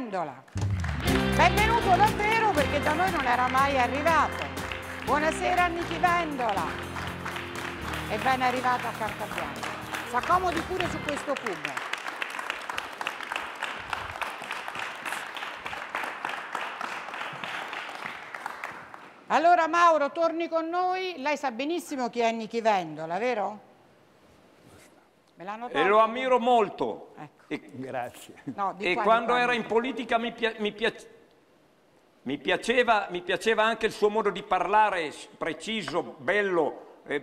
Cerendola. Benvenuto davvero perché da noi non era mai arrivato. Buonasera Niki Vendola e ben arrivato a Carta Bianca. Si accomodi pure su questo cubo. Allora Mauro, torni con noi. Lei sa benissimo chi è Niki Vendola, vero? e lo ammiro molto. Ecco. E, Grazie. No, e qua, quando era in politica mi, pia mi, pia mi, piaceva, mi, piaceva, anche il suo modo di parlare, preciso, bello, eh,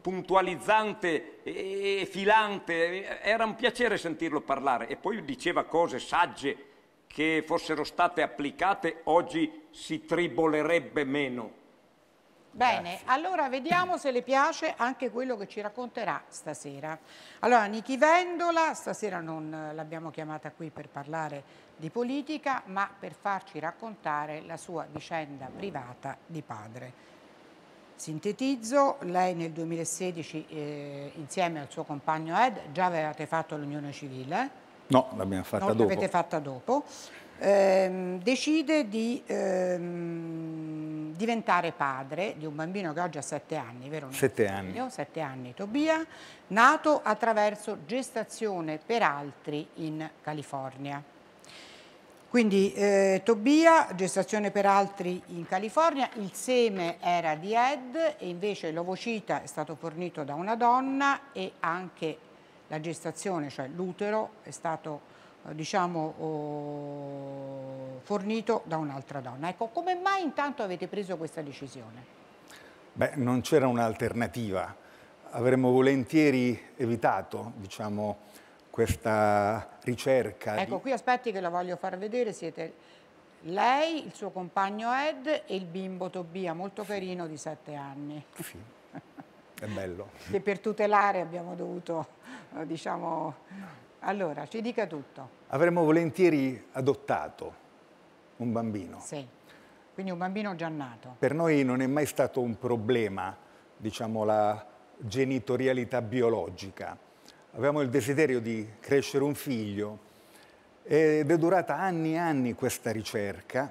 puntualizzante e filante. Era un piacere sentirlo parlare. E poi diceva cose sagge che fossero state applicate, oggi si tribolerebbe meno. Bene, Grazie. allora vediamo se le piace anche quello che ci racconterà stasera. Allora, Niki Vendola, stasera non eh, l'abbiamo chiamata qui per parlare di politica, ma per farci raccontare la sua vicenda privata di padre. Sintetizzo, lei nel 2016 eh, insieme al suo compagno Ed già avevate fatto l'unione civile? No, l'abbiamo fatta non dopo. L'avete fatta dopo ehm, decide di ehm, diventare padre di un bambino che oggi ha 7 anni, vero? Sette anni. Sette anni, Tobia, nato attraverso gestazione per altri in California. Quindi eh, Tobia, gestazione per altri in California, il seme era di Ed e invece l'ovocita è stato fornito da una donna e anche la gestazione, cioè l'utero, è stato eh, diciamo, oh, fornito da un'altra donna. Ecco, come mai intanto avete preso questa decisione? Beh, non c'era un'alternativa. Avremmo volentieri evitato, diciamo, questa ricerca. Ecco, di... qui aspetti che la voglio far vedere, siete lei, il suo compagno Ed e il bimbo Tobia, molto carino, di sette anni. Sì, è bello. che per tutelare abbiamo dovuto, eh, diciamo, allora, ci dica tutto. Avremmo volentieri adottato un bambino. Sì, quindi un bambino già nato. Per noi non è mai stato un problema, diciamo, la genitorialità biologica. Avevamo il desiderio di crescere un figlio ed è durata anni e anni questa ricerca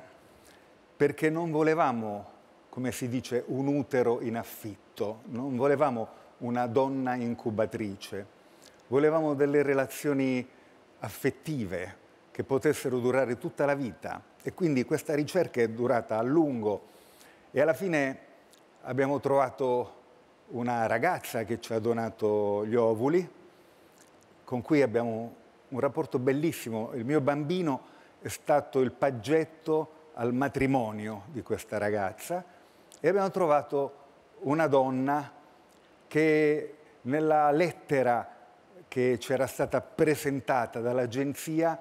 perché non volevamo, come si dice, un utero in affitto, non volevamo una donna incubatrice volevamo delle relazioni affettive che potessero durare tutta la vita e quindi questa ricerca è durata a lungo e alla fine abbiamo trovato una ragazza che ci ha donato gli ovuli con cui abbiamo un rapporto bellissimo. Il mio bambino è stato il paggetto al matrimonio di questa ragazza e abbiamo trovato una donna che nella lettera che c'era stata presentata dall'agenzia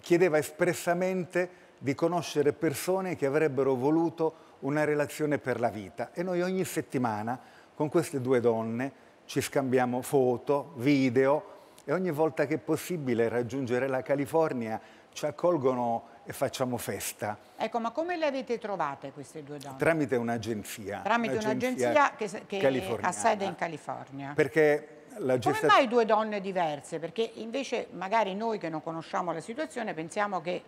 chiedeva espressamente di conoscere persone che avrebbero voluto una relazione per la vita e noi ogni settimana con queste due donne ci scambiamo foto, video e ogni volta che è possibile raggiungere la California ci accolgono e facciamo festa. Ecco, ma come le avete trovate queste due donne? Tramite un'agenzia. Tramite un'agenzia, un che, che ha sede in California. Perché la gesta... Come mai due donne diverse? Perché invece magari noi che non conosciamo la situazione pensiamo che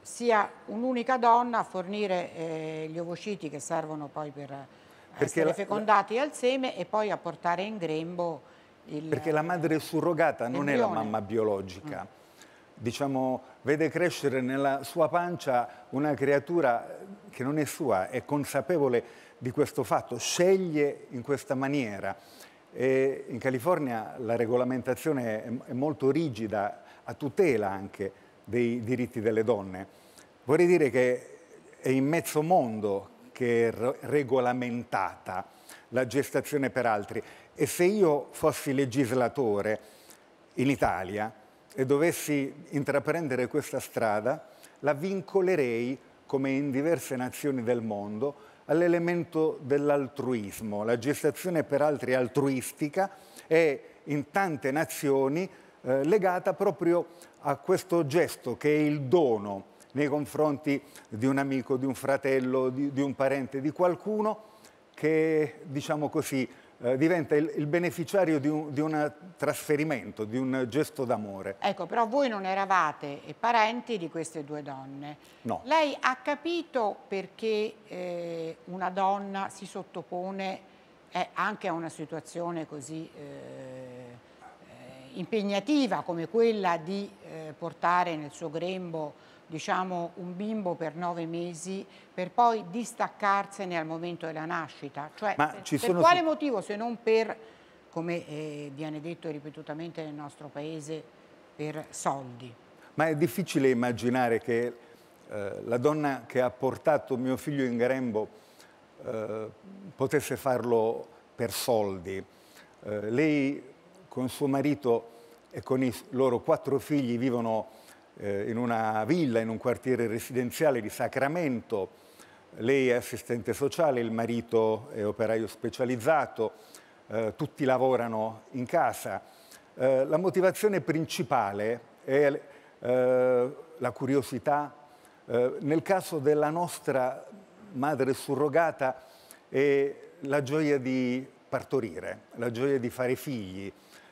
sia un'unica donna a fornire eh, gli ovociti che servono poi per eh, Perché essere fecondati la... al seme e poi a portare in grembo il... Perché la madre surrogata non è la mamma biologica. Mm. Diciamo, vede crescere nella sua pancia una creatura che non è sua, è consapevole di questo fatto, sceglie in questa maniera. E in California la regolamentazione è molto rigida a tutela anche dei diritti delle donne. Vorrei dire che è in mezzo mondo che è regolamentata la gestazione per altri e se io fossi legislatore in Italia e dovessi intraprendere questa strada, la vincolerei, come in diverse nazioni del mondo, all'elemento dell'altruismo. La gestazione per altri altruistica è in tante nazioni eh, legata proprio a questo gesto che è il dono nei confronti di un amico, di un fratello, di, di un parente, di qualcuno che, diciamo così, eh, diventa il, il, beneficiario di un, di un trasferimento, di un gesto d'amore. Ecco, però voi non eravate parenti di queste due donne. No. Lei ha capito perché eh, una donna si sottopone eh, anche a una situazione così eh, eh, impegnativa come quella di portare nel suo grembo diciamo, un bimbo per nove mesi per poi distaccarsene al momento della nascita. Cioè, Ma per, per quale motivo se non per, come eh, viene detto ripetutamente nel nostro paese, per soldi? Ma è difficile immaginare che eh, la donna che ha portato mio figlio in grembo eh, potesse farlo per soldi. Eh, lei con suo marito e con i loro quattro figli vivono eh, in una villa in un quartiere residenziale di Sacramento. Lei è assistente sociale, il marito è operaio specializzato, eh, tutti lavorano in casa. Eh, la motivazione principale è eh, la curiosità. Eh, nel caso della nostra madre surrogata è la gioia di partorire, la gioia di fare figli.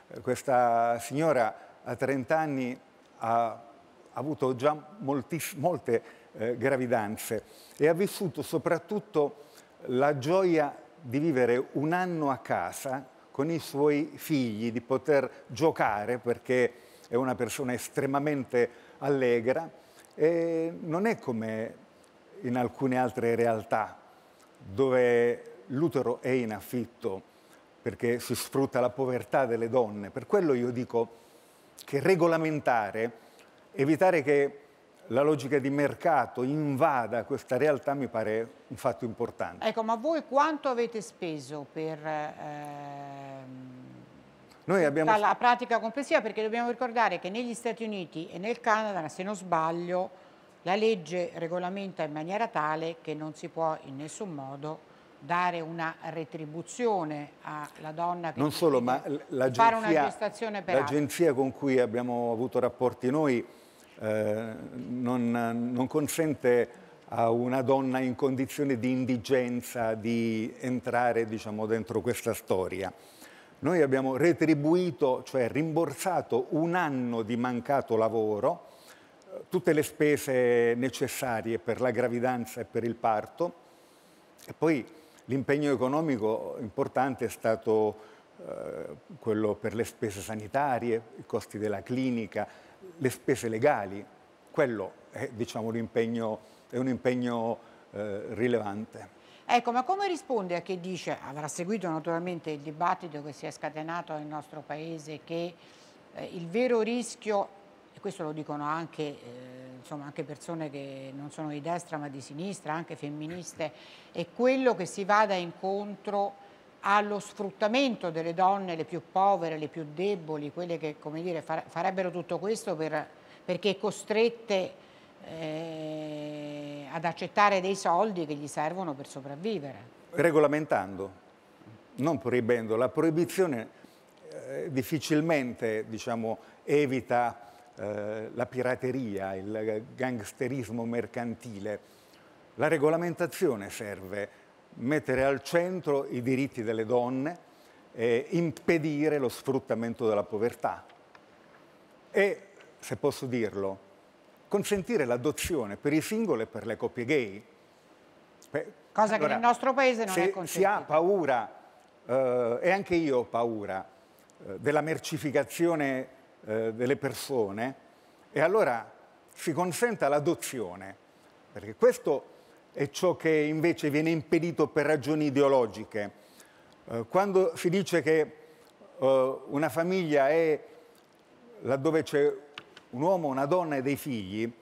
Eh, questa signora a 30 anni ha avuto già molti, molte eh, gravidanze e ha vissuto soprattutto la gioia di vivere un anno a casa con i suoi figli, di poter giocare perché è una persona estremamente allegra e non è come in alcune altre realtà dove l'utero è in affitto perché si sfrutta la povertà delle donne. Per quello io dico che regolamentare evitare che la logica di mercato invada questa realtà mi pare un fatto importante. Ecco, ma voi quanto avete speso per... Ehm... Noi abbiamo... La pratica complessiva perché dobbiamo ricordare che negli Stati Uniti e nel Canada, se non sbaglio, la legge regolamenta in maniera tale che non si può in nessun modo dare una retribuzione alla donna che non solo, ma fare una gestazione per l'agenzia con cui abbiamo avuto rapporti noi eh, non, non consente a una donna in condizione di indigenza di entrare diciamo, dentro questa storia. Noi abbiamo retribuito, cioè rimborsato un anno di mancato lavoro, eh, tutte le spese necessarie per la gravidanza e per il parto e poi l'impegno economico importante è stato eh, quello per le spese sanitarie, i costi della clinica, le spese legali, quello è diciamo, un impegno, è un impegno eh, rilevante. Ecco, ma come risponde a chi dice, avrà seguito naturalmente il dibattito che si è scatenato nel nostro Paese, che eh, il vero rischio, e questo lo dicono anche, eh, insomma, anche persone che non sono di destra ma di sinistra, anche femministe, è quello che si vada incontro allo sfruttamento delle donne, le più povere, le più deboli, quelle che dire, farebbero tutto questo per, perché costrette eh, ad accettare dei soldi che gli servono per sopravvivere. Regolamentando, non proibendo, la proibizione eh, difficilmente diciamo, evita eh, la pirateria, il gangsterismo mercantile. La regolamentazione serve mettere al centro i diritti delle donne, e impedire lo sfruttamento della povertà e, se posso dirlo, consentire l'adozione per i singoli e per le coppie gay. Cosa allora, che nel nostro paese non è consentita. Si ha paura, eh, e anche io ho paura, eh, della mercificazione eh, delle persone e allora si consenta l'adozione, perché questo e ciò che invece viene impedito per ragioni ideologiche. Eh, quando si dice che eh, una famiglia è laddove c'è un uomo, una donna e dei figli,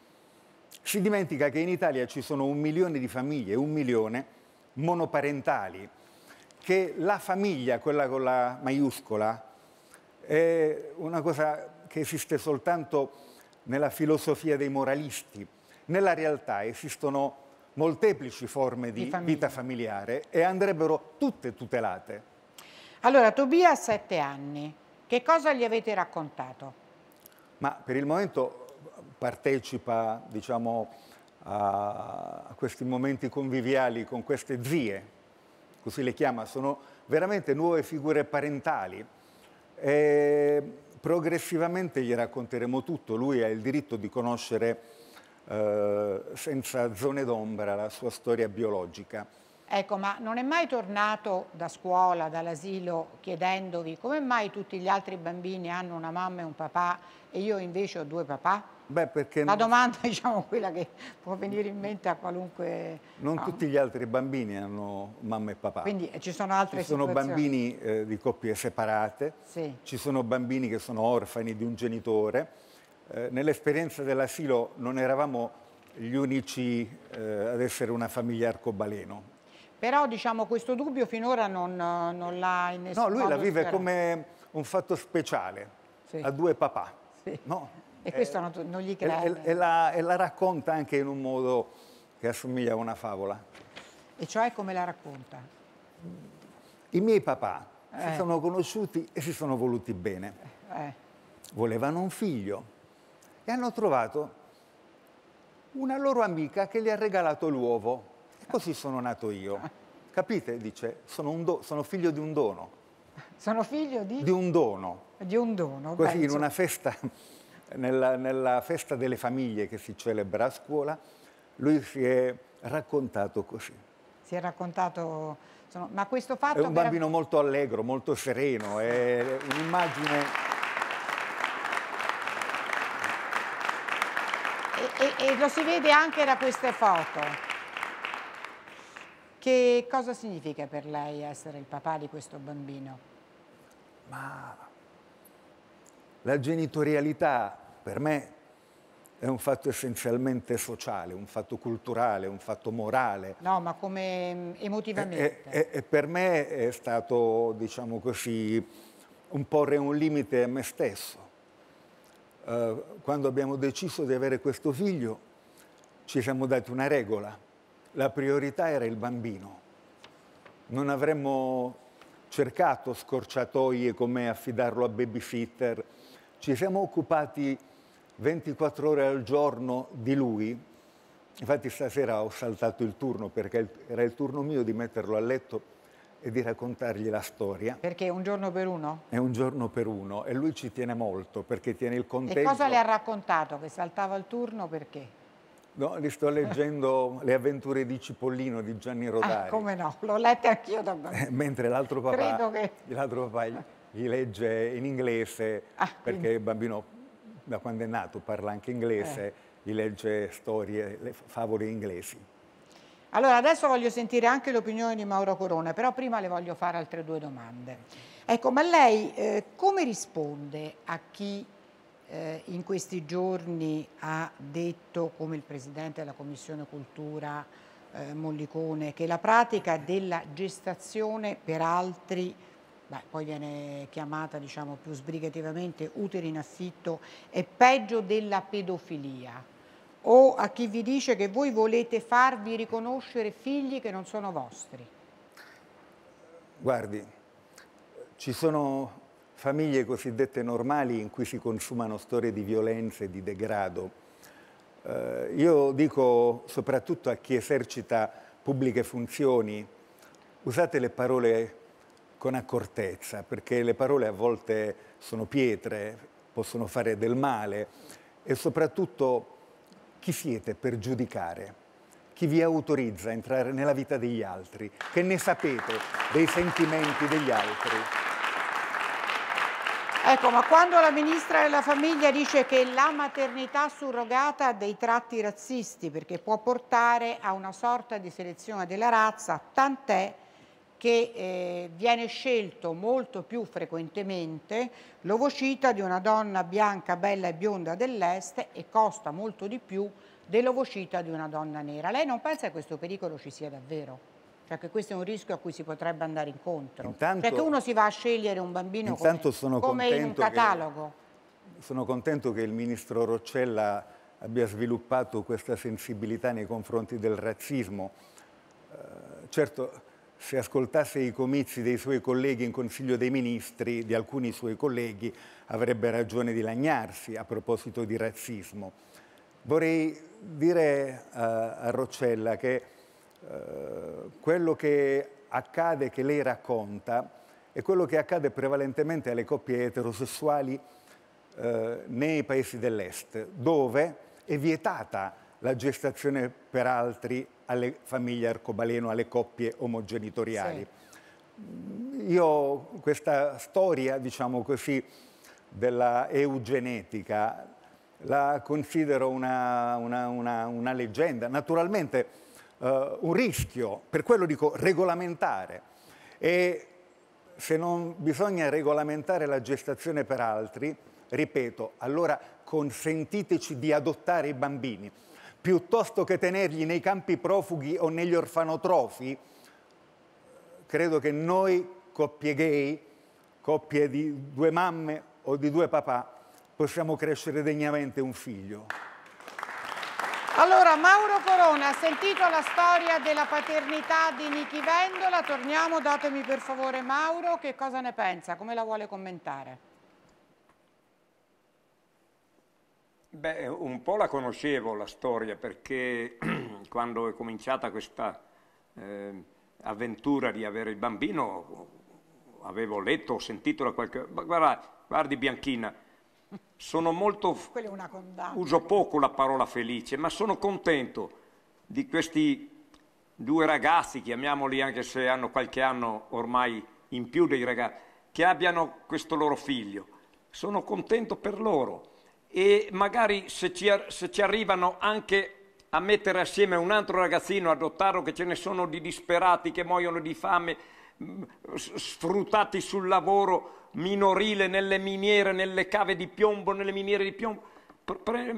si dimentica che in Italia ci sono un milione di famiglie, un milione monoparentali, che la famiglia, quella con la maiuscola, è una cosa che esiste soltanto nella filosofia dei moralisti. Nella realtà esistono molteplici forme di, di vita familiare e andrebbero tutte tutelate. Allora, Tobia ha sette anni. Che cosa gli avete raccontato? Ma per il momento partecipa, diciamo, a, a questi momenti conviviali con queste zie, così le chiama, sono veramente nuove figure parentali. E progressivamente gli racconteremo tutto, lui ha il diritto di conoscere eh, senza zone d'ombra la sua storia biologica. Ecco, ma non è mai tornato da scuola, dall'asilo, chiedendovi come mai tutti gli altri bambini hanno una mamma e un papà e io invece ho due papà? Beh, perché... La domanda, diciamo, quella che può venire in mente a qualunque... Non no. tutti gli altri bambini hanno mamma e papà. Quindi eh, ci sono altre situazioni. Ci sono situazioni. bambini eh, di coppie separate, sì. ci sono bambini che sono orfani di un genitore, eh, nell'esperienza dell'asilo non eravamo gli unici eh, ad essere una famiglia arcobaleno. Però diciamo questo dubbio finora non, non l'ha in nessun No, lui la vive come un fatto speciale, sì. a due papà. Sì. No? E questo eh, non, non gli crede. E, e, la, e la racconta anche in un modo che assomiglia a una favola. E cioè come la racconta? I miei papà eh. si sono conosciuti e si sono voluti bene. Eh. Volevano un figlio e hanno trovato una loro amica che le ha regalato l'uovo. E così sono nato io. Capite? Dice, sono, sono figlio di un dono. Sono figlio di? Di un dono. Di un dono. Così penso. in una festa, nella, nella, festa delle famiglie che si celebra a scuola, lui si è raccontato così. Si è raccontato... Sono... Ma questo fatto... È un bambino molto allegro, molto sereno, è un'immagine... E, e lo si vede anche da queste foto. Che cosa significa per lei essere il papà di questo bambino? Ma la genitorialità per me è un fatto essenzialmente sociale, un fatto culturale, un fatto morale. No, ma come mm, emotivamente? E, e, e per me è stato, diciamo così, un porre un limite a me stesso eh, quando abbiamo deciso di avere questo figlio, ci siamo dati una regola. La priorità era il bambino. Non avremmo cercato scorciatoie come affidarlo a babysitter. Ci siamo occupati 24 ore al giorno di lui. Infatti stasera ho saltato il turno perché era il turno mio di metterlo a letto e di raccontargli la storia. Perché un giorno per uno? È un giorno per uno e lui ci tiene molto perché tiene il conteggio. E cosa le ha raccontato? Che saltava il turno perché? No, li sto leggendo Le avventure di Cipollino di Gianni ah, Rodari. Ah, come no, l'ho letta anch'io da bambino. Mentre l'altro papà, che... l'altro papà gli, gli, legge in inglese, ah, perché quindi... il bambino da quando è nato parla anche inglese, eh. gli legge storie, favole inglesi. Allora, adesso voglio sentire anche l'opinione di Mauro Corona, però prima le voglio fare altre due domande. Ecco, ma lei eh, come risponde a chi eh, in questi giorni ha detto, come il Presidente della Commissione Cultura eh, Mollicone, che la pratica della gestazione per altri Beh, poi viene chiamata diciamo, più sbrigativamente utile in affitto, è peggio della pedofilia o a chi vi dice che voi volete farvi riconoscere figli che non sono vostri? Guardi, ci sono famiglie cosiddette normali in cui si consumano storie di violenza e di degrado. Eh, io dico soprattutto a chi esercita pubbliche funzioni, usate le parole con accortezza, perché le parole a volte sono pietre, possono fare del male e soprattutto chi siete per giudicare? Chi vi autorizza a entrare nella vita degli altri? Che ne sapete dei sentimenti degli altri? Ecco, ma quando la ministra della famiglia dice che la maternità surrogata ha dei tratti razzisti perché può portare a una sorta di selezione della razza, tant'è che eh, viene scelto molto più frequentemente l'ovocita di una donna bianca, bella e bionda dell'est e costa molto di più dell'ovocita di una donna nera. Lei non pensa che questo pericolo ci sia davvero? Cioè che questo è un rischio a cui si potrebbe andare incontro? Intanto, cioè uno si va a scegliere un bambino come, come in un catalogo? Che, sono contento che il ministro Roccella abbia sviluppato questa sensibilità nei confronti del razzismo. Eh, certo, se ascoltasse i comizi dei suoi colleghi in Consiglio dei Ministri, di alcuni suoi colleghi, avrebbe ragione di lagnarsi a proposito di razzismo. Vorrei dire eh, a Roccella che eh, quello che accade, che lei racconta, è quello che accade prevalentemente alle coppie eterosessuali eh, nei paesi dell'est, dove è vietata la gestazione per altri alle famiglie arcobaleno, alle coppie omogenitoriali. Sì. Mm, io questa storia, diciamo così, della eugenetica la considero una, una, una, una leggenda, naturalmente eh, un rischio, per quello dico regolamentare. E se non bisogna regolamentare la gestazione per altri, ripeto, allora consentiteci di adottare i bambini piuttosto che tenerli nei campi profughi o negli orfanotrofi, credo che noi, coppie gay, coppie di due mamme o di due papà, possiamo crescere degnamente un figlio. Allora, Mauro Corona, ha sentito la storia della paternità di Nichi Vendola, torniamo, datemi per favore Mauro, che cosa ne pensa, come la vuole commentare? Beh, un po' la conoscevo la storia perché quando è cominciata questa eh, avventura di avere il bambino avevo letto, ho sentito da qualche... Guarda, guardi Bianchina, sono molto... Quella è una condanna. Uso poco la parola felice, ma sono contento di questi due ragazzi, chiamiamoli anche se hanno qualche anno ormai in più dei ragazzi, che abbiano questo loro figlio. Sono contento per loro e magari se ci, se ci arrivano anche a mettere assieme un altro ragazzino, adottarlo, che ce ne sono di disperati che muoiono di fame, mm, sfruttati sul lavoro minorile, nelle miniere, nelle cave di piombo, nelle miniere di piombo,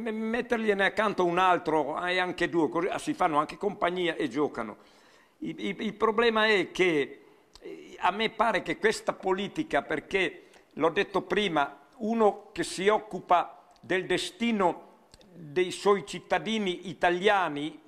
mettergliene accanto un altro e anche due, così ah, si fanno anche compagnia e giocano. Il, il, il problema è che eh, a me pare che questa politica, perché l'ho detto prima, uno che si occupa del destino dei suoi cittadini italiani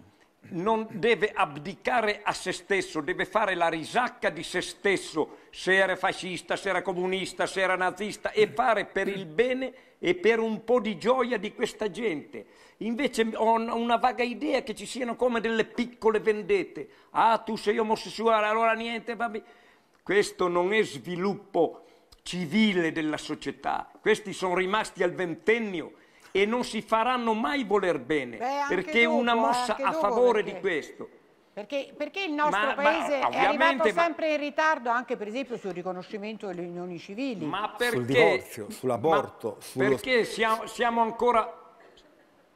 non deve abdicare a se stesso, deve fare la risacca di se stesso, se era fascista, se era comunista, se era nazista, e fare per il bene e per un po' di gioia di questa gente. Invece ho una vaga idea che ci siano come delle piccole vendette. Ah, tu sei omosessuale, allora niente, vabbè. Questo non è sviluppo civile della società. Questi sono rimasti al ventennio e non si faranno mai voler bene, Beh, perché dopo, una mossa a favore perché? di questo. Perché, perché, il nostro ma, paese ma, è arrivato sempre in ritardo anche per esempio sul riconoscimento delle unioni civili. Ma perché, Sul divorzio, sull'aborto. Perché siamo, siamo, ancora,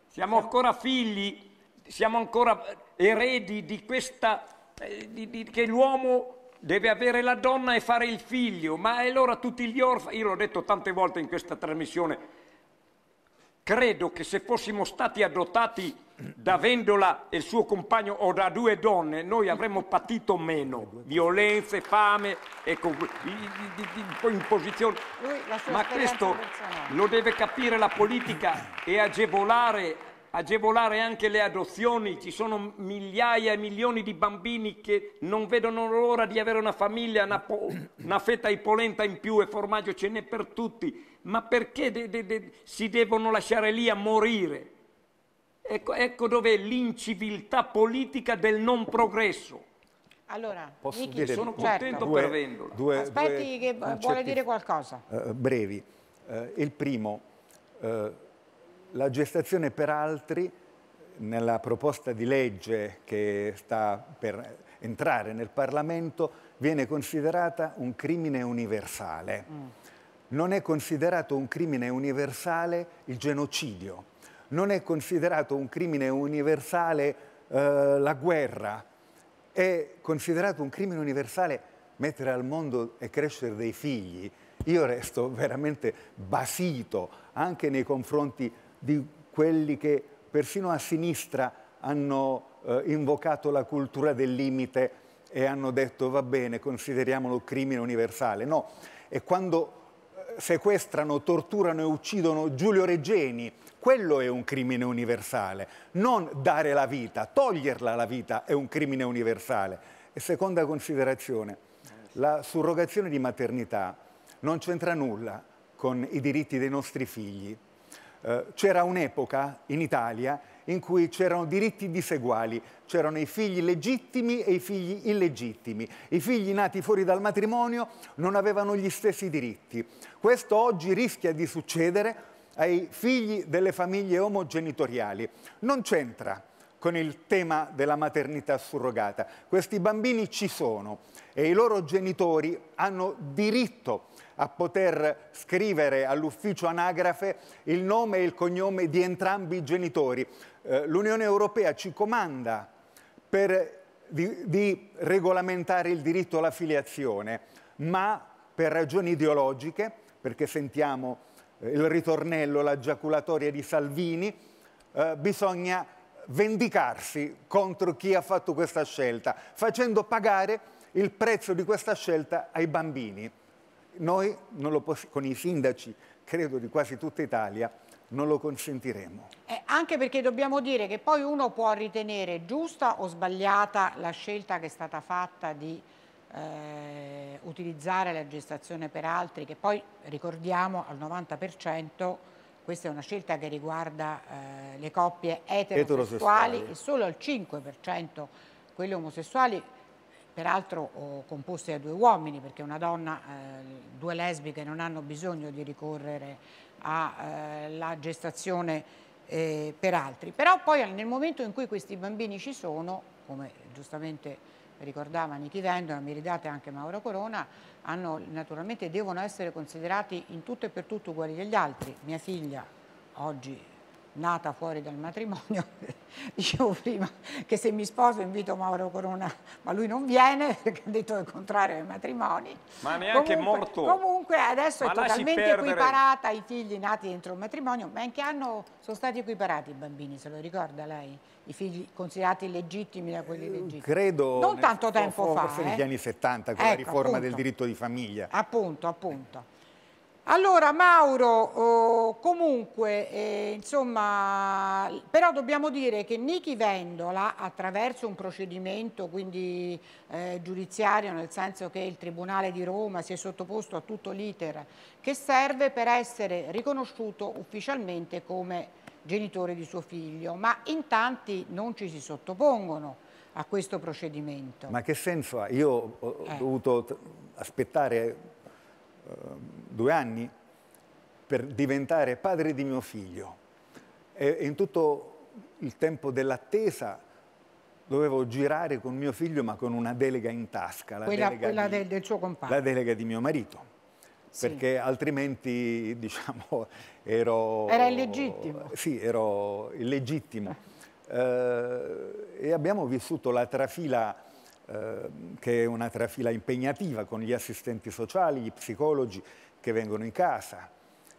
siamo ancora figli, siamo ancora eredi di questa... Eh, di, di, che l'uomo deve avere la donna e fare il figlio, ma allora tutti gli orfani, io l'ho detto tante volte in questa trasmissione, credo che se fossimo stati adottati da Vendola e il suo compagno o da due donne, noi avremmo patito meno violenze, fame e imposizioni. Ma questo lo deve capire la politica e agevolare agevolare anche le adozioni, ci sono migliaia e milioni di bambini che non vedono l'ora di avere una famiglia, una, una fetta di polenta in più e formaggio ce n'è per tutti, ma perché de de de si devono lasciare lì a morire? Ecco, ecco dov'è l'inciviltà politica del non progresso. Allora, Posso Michi, dire, sono contento certo. per Vendola. Due, Aspetti due che vuole dire qualcosa. Eh, brevi. Eh, il primo, eh, la gestazione per altri, nella proposta di legge che sta per entrare nel Parlamento, viene considerata un crimine universale. Mm. Non è considerato un crimine universale il genocidio, non è considerato un crimine universale eh, la guerra, è considerato un crimine universale mettere al mondo e crescere dei figli. Io resto veramente basito anche nei confronti di quelli che persino a sinistra hanno eh, invocato la cultura del limite e hanno detto va bene, consideriamolo crimine universale. No, è quando eh, sequestrano, torturano e uccidono Giulio Reggeni, quello è un crimine universale. Non dare la vita, toglierla la vita è un crimine universale. E seconda considerazione, la surrogazione di maternità non c'entra nulla con i diritti dei nostri figli. Eh, c'era un'epoca in Italia in cui c'erano diritti diseguali, c'erano i figli legittimi e i figli illegittimi. I figli nati fuori dal matrimonio non avevano gli stessi diritti. Questo oggi rischia di succedere ai figli delle famiglie omogenitoriali. Non c'entra con il tema della maternità surrogata. Questi bambini ci sono e i loro genitori hanno diritto a poter scrivere all'ufficio anagrafe il nome e il cognome di entrambi i genitori. Eh, L'Unione Europea ci comanda per, di, di regolamentare il diritto alla filiazione, ma per ragioni ideologiche, perché sentiamo eh, il ritornello, la giaculatoria di Salvini, eh, bisogna vendicarsi contro chi ha fatto questa scelta, facendo pagare il prezzo di questa scelta ai bambini. Noi con i sindaci, credo di quasi tutta Italia, non lo consentiremo. Eh, anche perché dobbiamo dire che poi uno può ritenere giusta o sbagliata la scelta che è stata fatta di eh, utilizzare la gestazione per altri, che poi ricordiamo al 90% questa è una scelta che riguarda eh, le coppie eterosessuali e solo al 5% quelle omosessuali, peraltro composte da due uomini, perché una donna eh, due lesbiche non hanno bisogno di ricorrere alla eh, gestazione eh, per altri. Però poi nel momento in cui questi bambini ci sono, come giustamente ricordava Niki Vendola, mi ridate anche Mauro Corona, hanno, naturalmente devono essere considerati in tutto e per tutto uguali agli altri. Mia figlia oggi nata fuori dal matrimonio, dicevo prima che se mi sposo invito Mauro Corona, ma lui non viene perché ha detto il contrario ai matrimoni. Ma neanche comunque, morto. Comunque adesso ma è totalmente equiparata ai figli nati dentro un matrimonio, ma in che anno sono stati equiparati i bambini, se lo ricorda lei? I figli considerati legittimi da quelli eh, legittimi? Credo. Non tanto tempo fa. Forse eh? negli anni 70 con ecco, la riforma appunto, del diritto di famiglia. Appunto, appunto. Allora Mauro, oh, comunque, eh, insomma, però dobbiamo dire che Niki Vendola, attraverso un procedimento quindi eh, giudiziario, nel senso che il Tribunale di Roma si è sottoposto a tutto l'iter, che serve per essere riconosciuto ufficialmente come genitore di suo figlio, ma in tanti non ci si sottopongono a questo procedimento. Ma che senso ha? Io ho eh. dovuto aspettare Ehm, due anni per diventare padre di mio figlio e in tutto il tempo dell'attesa dovevo girare con mio figlio ma con una delega in tasca. La quella, delega quella di, del, del suo compagno. La delega di mio marito. Sì. Perché altrimenti, diciamo, ero... Era illegittimo. Sì, ero illegittimo. eh, eh e abbiamo vissuto la trafila Ehm, che è una trafila impegnativa con gli assistenti sociali, gli psicologi che vengono in casa,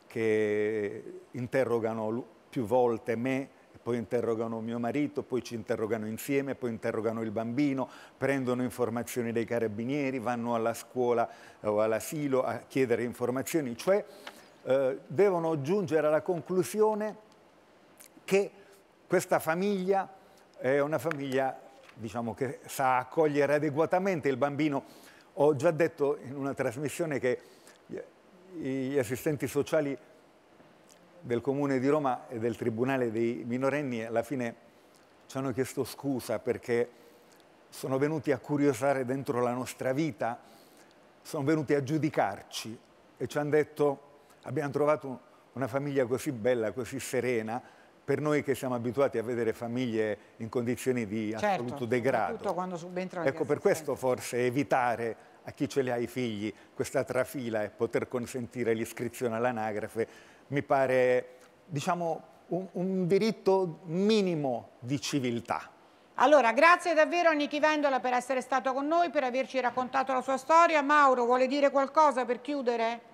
che interrogano più volte me, poi interrogano mio marito, poi ci interrogano insieme, poi interrogano il bambino, prendono informazioni dai carabinieri, vanno alla scuola eh, o all'asilo a chiedere informazioni, cioè eh, devono giungere alla conclusione che questa famiglia è una famiglia diciamo, che sa accogliere adeguatamente il bambino. Ho già detto in una trasmissione che gli assistenti sociali del Comune di Roma e del Tribunale dei minorenni alla fine ci hanno chiesto scusa perché sono venuti a curiosare dentro la nostra vita, sono venuti a giudicarci e ci hanno detto abbiamo trovato una famiglia così bella, così serena, per noi che siamo abituati a vedere famiglie in condizioni di certo, assoluto degrado. quando subentra Ecco, per questo forse evitare a chi ce li ha i figli questa trafila e poter consentire l'iscrizione all'anagrafe mi pare, diciamo, un, un diritto minimo di civiltà. Allora, grazie davvero a Nichi Vendola per essere stato con noi, per averci raccontato la sua storia. Mauro, vuole dire qualcosa per chiudere?